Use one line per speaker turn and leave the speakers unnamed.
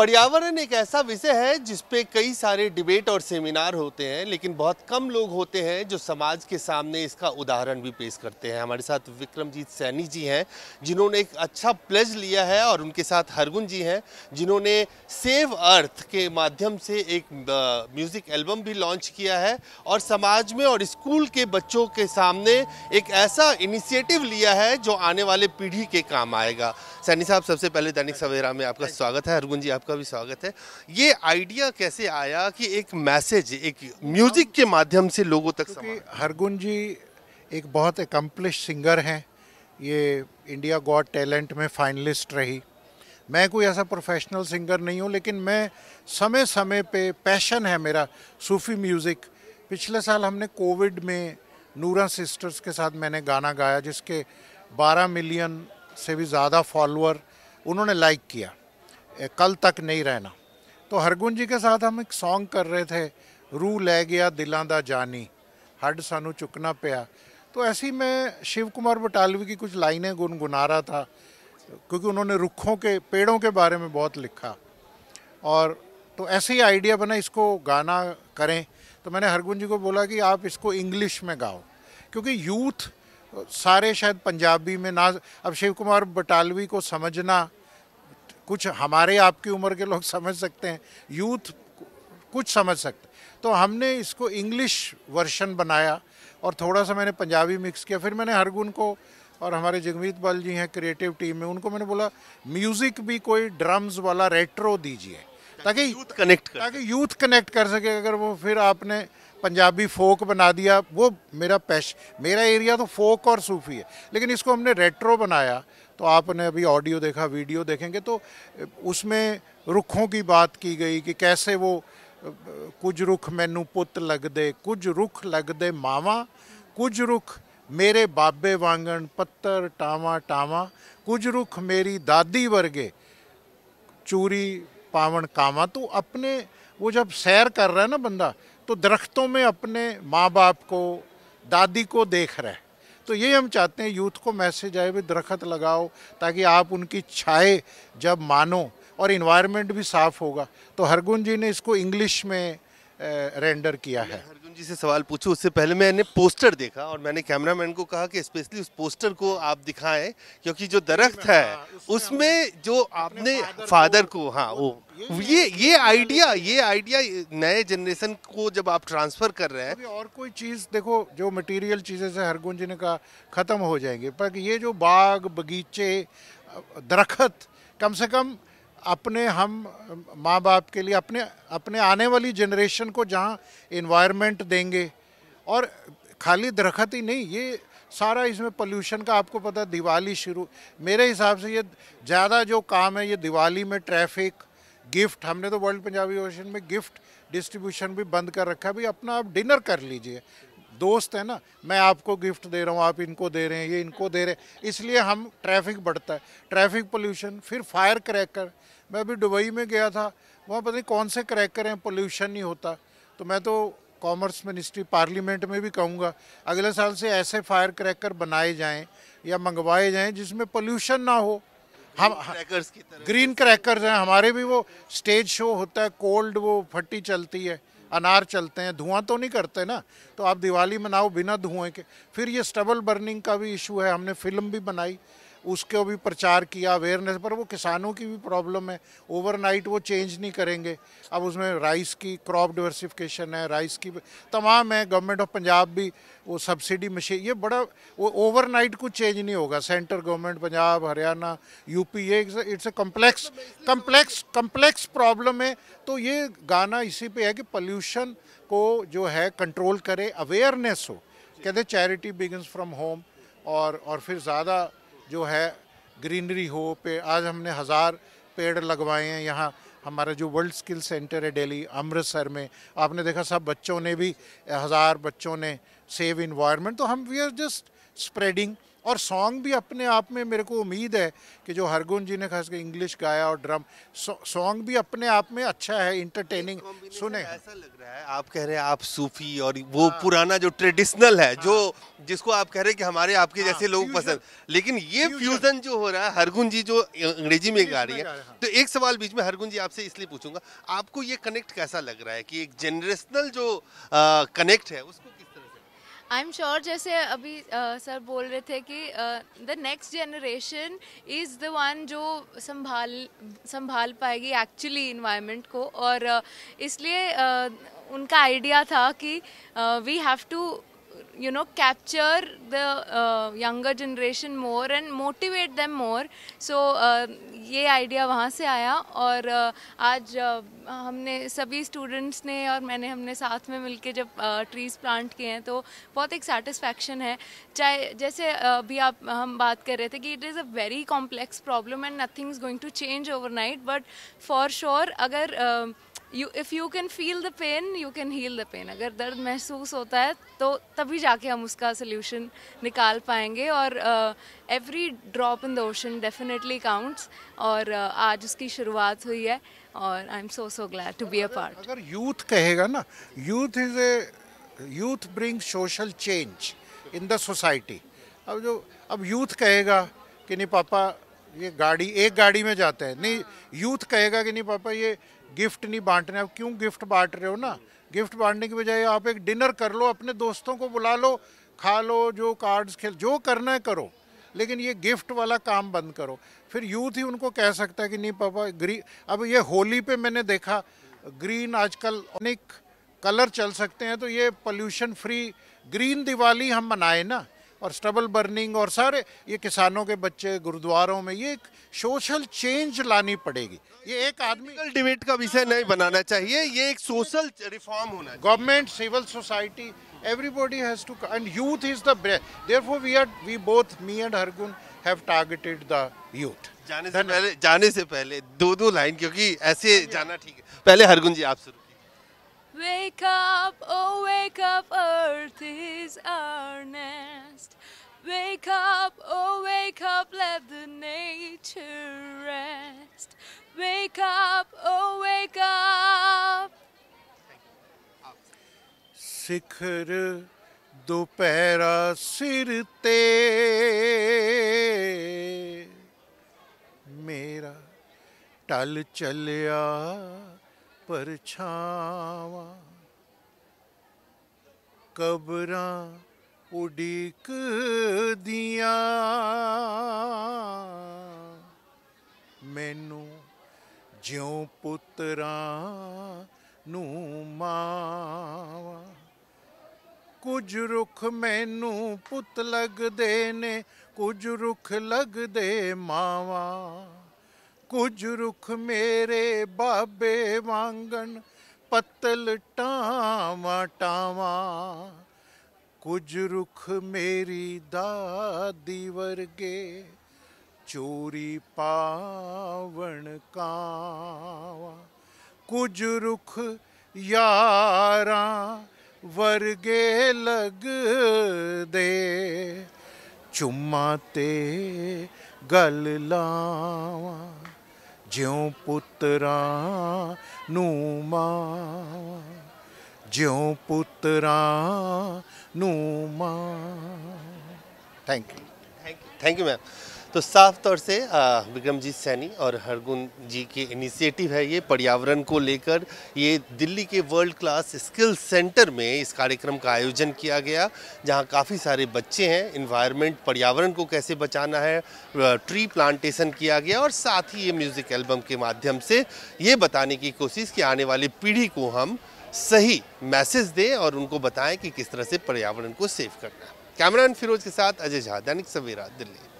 पर्यावरण एक ऐसा विषय है जिसपे कई सारे डिबेट और सेमिनार होते हैं लेकिन बहुत कम लोग होते हैं जो समाज के सामने इसका उदाहरण भी पेश करते हैं हमारे साथ विक्रमजीत सैनी जी हैं जिन्होंने एक अच्छा प्लेज लिया है और उनके साथ हरगुन जी हैं जिन्होंने सेव अर्थ के माध्यम से एक म्यूज़िक एल्बम भी लॉन्च किया है और समाज में और स्कूल के बच्चों के सामने एक ऐसा इनिशिएटिव लिया है जो आने वाले पीढ़ी के काम आएगा सैनी साहब सबसे पहले दैनिक सवेरा में आपका स्वागत है हरगुन जी आपका आपका भी स्वागत है ये आइडिया कैसे आया कि एक
मैसेज एक म्यूजिक के माध्यम से लोगों तक हरगुन जी एक बहुत एकम्प्लिश सिंगर हैं ये इंडिया गॉड टैलेंट में फाइनलिस्ट रही मैं कोई ऐसा प्रोफेशनल सिंगर नहीं हूँ लेकिन मैं समय समय पे पैशन है मेरा सूफ़ी म्यूज़िक पिछले साल हमने कोविड में नूरा सिस्टर्स के साथ मैंने गाना गाया जिसके 12 मिलियन से भी ज़्यादा फॉलोअर उन्होंने लाइक किया कल तक नहीं रहना तो हरगुन जी के साथ हम एक सॉन्ग कर रहे थे रू लै गया दिलों का जानी हड सानू चुकना पिया तो ऐसी मैं शिव कुमार बटालवी की कुछ लाइनें गुनगुना रहा था क्योंकि उन्होंने रुखों के पेड़ों के बारे में बहुत लिखा और तो ऐसे ही आइडिया बना इसको गाना करें तो मैंने हरगुन जी को बोला कि आप इसको इंग्लिश में गाओ क्योंकि यूथ सारे शायद पंजाबी में ना अब शिव कुमार बटालवी को समझना कुछ हमारे आपकी उम्र के लोग समझ सकते हैं यूथ कुछ समझ सकते तो हमने इसको इंग्लिश वर्शन बनाया और थोड़ा सा मैंने पंजाबी मिक्स किया फिर मैंने हरगुन को और हमारे जगमीत बाल जी हैं क्रिएटिव टीम में उनको मैंने बोला म्यूज़िक भी कोई ड्रम्स वाला रेट्रो दीजिए ताकि यूथ कनेक्ट कर ताकि यूथ कनेक्ट कर सके अगर वो फिर आपने पंजाबी फोक बना दिया वो मेरा पैश मेरा एरिया तो फोक और सूफी है लेकिन इसको हमने रेट्रो बनाया तो आपने अभी ऑडियो देखा वीडियो देखेंगे तो उसमें रुखों की बात की गई कि कैसे वो कुछ रुख मैनू पुत लगते कुछ रुख लगते मावा कुछ रुख मेरे बाबे वांगन पत्थर टावा टावा कुछ रुख मेरी दादी वर्गे चूरी पावन कावा तो अपने वो जब सैर कर रहा है ना बंदा तो दरख्तों में अपने माँ बाप को दादी को देख रहा है तो ये हम चाहते हैं यूथ को मैसेज आए भी दरख्त लगाओ ताकि आप उनकी छाए जब मानो और इन्वायरमेंट भी साफ़ होगा तो हरगुन जी ने इसको इंग्लिश में रेंडर किया है अर्जुन जी से सवाल पूछूं उससे पहले मैंने पोस्टर देखा और मैंने कैमरामैन को कहा
कि स्पेशली उस पोस्टर को आप दिखाएं क्योंकि जो दरख्त हाँ, है उसमें जो आपने फादर को हाँ वो ये ये आइडिया ये आइडिया नए जनरेशन
को जब आप ट्रांसफर कर रहे हैं और कोई चीज़ देखो जो मटेरियल चीज़ें से हरगुन जी ने कहा ख़त्म हो जाएंगे पर ये जो बाग बगीचे दरखत कम से कम अपने हम माँ बाप के लिए अपने अपने आने वाली जनरेशन को जहाँ इन्वायरमेंट देंगे और खाली दरखत ही नहीं ये सारा इसमें पोल्यूशन का आपको पता दिवाली शुरू मेरे हिसाब से ये ज़्यादा जो काम है ये दिवाली में ट्रैफिक गिफ्ट हमने तो वर्ल्ड पंजाबी ओशन में गिफ्ट डिस्ट्रीब्यूशन भी बंद कर रखा है भाई अपना आप डिनर कर लीजिए दोस्त है ना मैं आपको गिफ्ट दे रहा हूँ आप इनको दे रहे हैं ये इनको दे रहे हैं इसलिए हम ट्रैफिक बढ़ता है ट्रैफिक पोल्यूशन फिर फायर क्रैकर मैं अभी दुबई में गया था वहाँ पता नहीं कौन से क्रैकर हैं पोल्यूशन नहीं होता तो मैं तो कॉमर्स मिनिस्ट्री पार्लियामेंट में भी कहूँगा अगले साल से ऐसे फायर क्रैकर बनाए जाएँ या मंगवाए जाएँ जिसमें पोल्यूशन ना हो हम क्रैकर्स की तरह ग्रीन क्रैकर्स हैं हमारे भी वो स्टेज शो होता है कोल्ड वो फट्टी चलती है अनार चलते हैं धुआं तो नहीं करते ना तो आप दिवाली मनाओ बिना धुएं के फिर ये स्टबल बर्निंग का भी इशू है हमने फिल्म भी बनाई उसको भी प्रचार किया अवेयरनेस पर वो किसानों की भी प्रॉब्लम है ओवरनाइट वो चेंज नहीं करेंगे अब उसमें राइस की क्रॉप डिवर्सिफिकेशन है राइस की तमाम है गवर्नमेंट ऑफ पंजाब भी वो सब्सिडी मशीन ये बड़ा वो ओवरनाइट कुछ चेंज नहीं होगा centre government Punjab Haryana UP ये it's a complex complex complex problem है तो ये गाना इसी पे है कि पल्यूशन को जो है कंट्रोल करे अवेयरनेस हो कहते चैरिटी बिगन्स फ्रॉम होम और और फिर ज़्यादा जो है ग्रीनरी हो पे आज हमने हज़ार पेड़ लगवाए हैं यहाँ हमारा जो वर्ल्ड स्किल सेंटर है डेली अमृतसर में आपने देखा सब बच्चों ने भी हज़ार बच्चों ने सेव इन्वायरमेंट तो हम वी आर जस्ट स्प्रेडिंग और सॉन्ग भी अपने आप में मेरे को उम्मीद है कि जो हरगुन जी ने खास कर इंग्लिश गाया और ड्रम सॉन्ग भी अपने आप में अच्छा है इंटरटेनिंग सुने ऐसा लग
रहा है आप कह रहे हैं आप सूफी और वो हाँ। पुराना जो ट्रेडिशनल है हाँ। जो जिसको आप कह रहे हैं कि हमारे आपके हाँ। जैसे लोग पसंद लेकिन ये फ्यूजन जो हो रहा है हरगुन जी जो अंग्रेजी में गा रही है हाँ। तो एक सवाल बीच में हरगुन जी आपसे इसलिए पूछूंगा आपको ये कनेक्ट कैसा लग रहा है कि एक जनरेशनल जो कनेक्ट है उसको
आई एम श्योर जैसे अभी सर बोल रहे थे कि the next generation is the one जो संभाल संभाल पाएगी एक्चुअली इन्वायरमेंट को और uh, इसलिए uh, उनका आइडिया था कि we have to you know capture the uh, younger generation more and motivate them more uh, ये आइडिया वहाँ से आया और uh, आज uh, हमने सभी स्टूडेंट्स ने और मैंने हमने साथ में मिलके जब ट्रीज़ uh, प्लांट किए हैं तो बहुत एक सेटिस्फैक्शन है चाहे जैसे uh, अभी आप हम बात कर रहे थे कि it is a very complex problem and nothing is going to change overnight but for sure अगर uh, you if you can feel the pain you can heal the pain अगर दर्द महसूस होता है तो तभी जाके हम उसका सोल्यूशन निकाल पाएंगे और every drop in the ocean definitely counts और uh, आज उसकी शुरुआत हुई है और I am so so glad to be a part अगर
यूथ कहेगा ना youth is a youth bring social change in the society अब जो अब यूथ कहेगा कि नहीं पापा ये गाड़ी एक गाड़ी में जाते हैं नहीं यूथ कहेगा कि नहीं पापा ये गिफ्ट नहीं बांटने आप क्यों गिफ्ट बांट रहे हो ना गिफ्ट बांटने की बजाय आप एक डिनर कर लो अपने दोस्तों को बुला लो खा लो जो कार्ड्स खेल जो करना है करो लेकिन ये गिफ्ट वाला काम बंद करो फिर यूथ ही उनको कह सकता है कि नहीं पापा ग्री अब ये होली पे मैंने देखा ग्रीन आजकल अनेक कलर चल सकते हैं तो ये पोल्यूशन फ्री ग्रीन दिवाली हम मनाए ना और स्टबल बर्निंग और सारे ये किसानों के बच्चे गुरुद्वारों में ये एक सोशल चेंज लानी पड़ेगी ये एक आदमी डिबेट का विषय नहीं बनाना चाहिए ये एक सोशल
रिफॉर्म होना
government civil society everybody has to and youth is the therefore we are we both me and Hargun have targeted the youth जाने से पहले जाने से
पहले दो दो लाइन क्योंकि ऐसे हाँ हाँ। जाना ठीक है पहले हरगुन जी आप शुरू
Wake up, oh wake up, earth is our nest. Wake up, oh wake up, let the nature rest. Wake up, oh wake up.
शिखर दोपहरा सिरते मेरा टल चलिया ਪਰਛਾਵਾਂ ਕਬਰਾਂ ਉਡੀਕ ਦੀਆਂ ਮੈਨੂੰ ਜਿਉ ਪੁੱਤਰਾਂ ਨੂੰ ਮਾਵਾ ਕੁਝ ਰੁੱਖ ਮੈਨੂੰ ਪੁੱਤ ਲੱਗਦੇ ਨੇ ਕੁਝ ਰੁੱਖ ਲੱਗਦੇ ਮਾਵਾ ਕੁਝ ਰੁਖ ਮੇਰੇ ਬਾਬੇ ਵਾਂਗਣ ਪਤਲ ਟਾਵਾ ਟਾਵਾ ਕੁਝ ਰੁਖ ਮੇਰੀ ਦਾਦੀ ਵਰਗੇ ਚੋਰੀ ਪਾਵਣ ਕਾਵਾ ਕੁਝ ਰੁਖ ਯਾਰਾਂ ਵਰਗੇ ਲੱਗਦੇ ਚੁੰਮਾ ਤੇ ਗਲ ਲਾਵਾ ज्यों पुत्रां नू मां ज्यों पुत्रां नू मां thank you
thank you thank you ma'am तो साफ तौर से विक्रमजीत सैनी और हरगुन जी के इनिशिएटिव है ये पर्यावरण को लेकर ये दिल्ली के वर्ल्ड क्लास स्किल सेंटर में इस कार्यक्रम का आयोजन किया गया जहाँ काफ़ी सारे बच्चे हैं इन्वायरमेंट पर्यावरण को कैसे बचाना है ट्री प्लांटेशन किया गया और साथ ही ये म्यूज़िक एल्बम के माध्यम से ये बताने की कोशिश कि आने वाली पीढ़ी को हम सही मैसेज दें और उनको बताएं कि किस तरह से पर्यावरण को सेव करना है कैमरान फिरोज के साथ अजय झा दैनिक सवेरा दिल्ली